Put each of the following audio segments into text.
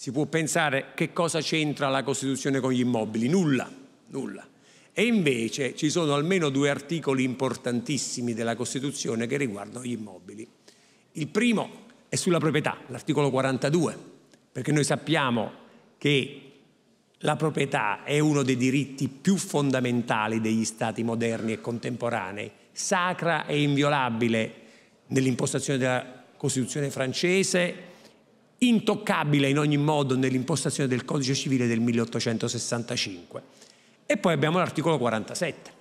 si può pensare che cosa c'entra la Costituzione con gli immobili? Nulla, nulla. E invece ci sono almeno due articoli importantissimi della Costituzione che riguardano gli immobili. Il primo è sulla proprietà, l'articolo 42, perché noi sappiamo che la proprietà è uno dei diritti più fondamentali degli stati moderni e contemporanei, sacra e inviolabile nell'impostazione della Costituzione francese, intoccabile in ogni modo nell'impostazione del codice civile del 1865. E poi abbiamo l'articolo 47.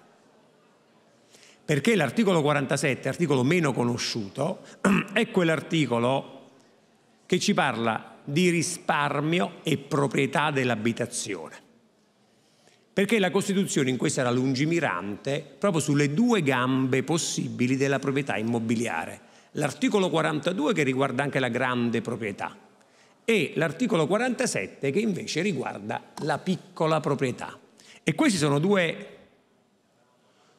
Perché l'articolo 47, articolo meno conosciuto, è quell'articolo che ci parla di risparmio e proprietà dell'abitazione. Perché la Costituzione in questo era lungimirante proprio sulle due gambe possibili della proprietà immobiliare. L'articolo 42 che riguarda anche la grande proprietà, e l'articolo 47 che invece riguarda la piccola proprietà. E questi sono due,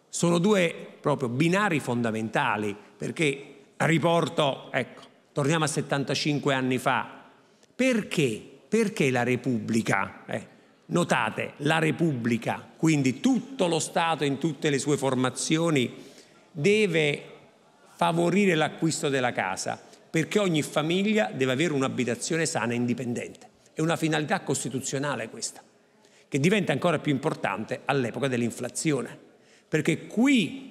sono due proprio binari fondamentali, perché riporto, ecco, torniamo a 75 anni fa, perché? Perché la Repubblica? Eh, notate, la Repubblica, quindi tutto lo Stato in tutte le sue formazioni, deve favorire l'acquisto della casa perché ogni famiglia deve avere un'abitazione sana e indipendente. È una finalità costituzionale questa, che diventa ancora più importante all'epoca dell'inflazione, perché qui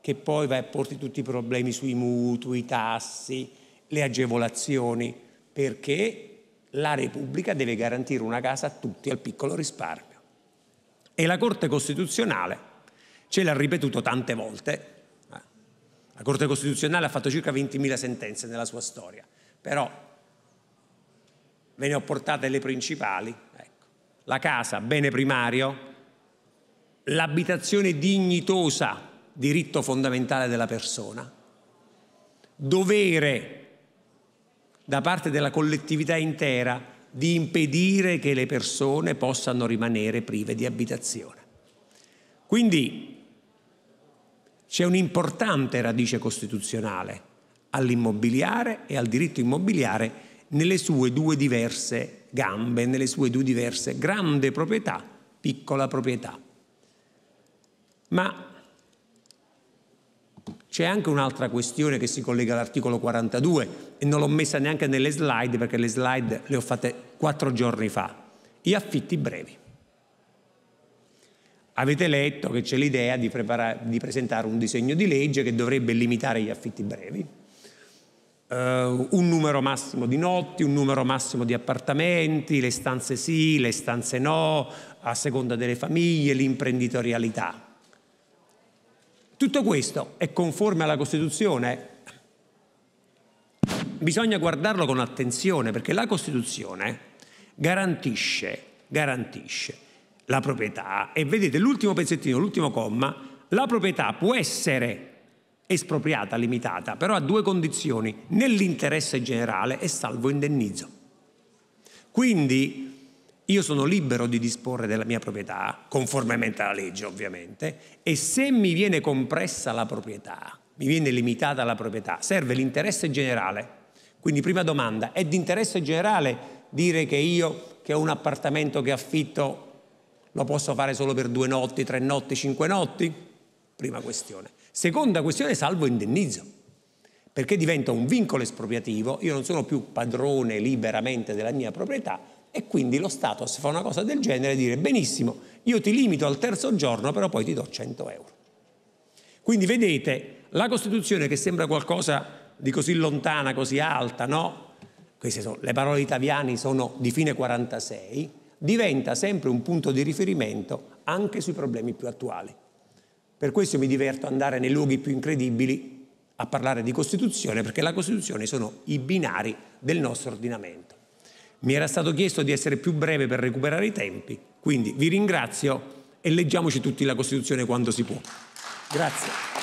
che poi vai a porti tutti i problemi sui mutui, i tassi, le agevolazioni, perché la Repubblica deve garantire una casa a tutti al piccolo risparmio. E la Corte Costituzionale ce l'ha ripetuto tante volte la Corte Costituzionale ha fatto circa 20.000 sentenze nella sua storia, però ve ne ho portate le principali. Ecco. La casa, bene primario, l'abitazione dignitosa, diritto fondamentale della persona, dovere da parte della collettività intera di impedire che le persone possano rimanere prive di abitazione. Quindi c'è un'importante radice costituzionale all'immobiliare e al diritto immobiliare nelle sue due diverse gambe, nelle sue due diverse grande proprietà, piccola proprietà. Ma c'è anche un'altra questione che si collega all'articolo 42 e non l'ho messa neanche nelle slide perché le slide le ho fatte quattro giorni fa, gli affitti brevi. Avete letto che c'è l'idea di, di, presentare un disegno di legge che dovrebbe limitare gli affitti brevi, uh, un numero massimo di notti, un numero massimo di appartamenti, le stanze sì, le stanze no, a seconda delle famiglie, l'imprenditorialità. Tutto questo è conforme alla Costituzione? Bisogna guardarlo con attenzione perché la Costituzione garantisce, garantisce la proprietà, e vedete l'ultimo pezzettino, l'ultimo comma, la proprietà può essere espropriata, limitata, però a due condizioni, nell'interesse generale e salvo indennizzo. Quindi io sono libero di disporre della mia proprietà, conformemente alla legge ovviamente, e se mi viene compressa la proprietà, mi viene limitata la proprietà, serve l'interesse generale. Quindi prima domanda, è di interesse generale dire che io che ho un appartamento che affitto lo posso fare solo per due notti, tre notti, cinque notti? Prima questione. Seconda questione, salvo indennizzo. Perché diventa un vincolo espropriativo, io non sono più padrone liberamente della mia proprietà e quindi lo Stato se fa una cosa del genere e dire benissimo, io ti limito al terzo giorno però poi ti do 100 euro. Quindi vedete, la Costituzione che sembra qualcosa di così lontana, così alta, no? Sono, le parole italiane sono di fine 1946, diventa sempre un punto di riferimento anche sui problemi più attuali. Per questo mi diverto ad andare nei luoghi più incredibili a parlare di Costituzione, perché la Costituzione sono i binari del nostro ordinamento. Mi era stato chiesto di essere più breve per recuperare i tempi, quindi vi ringrazio e leggiamoci tutti la Costituzione quando si può. Grazie.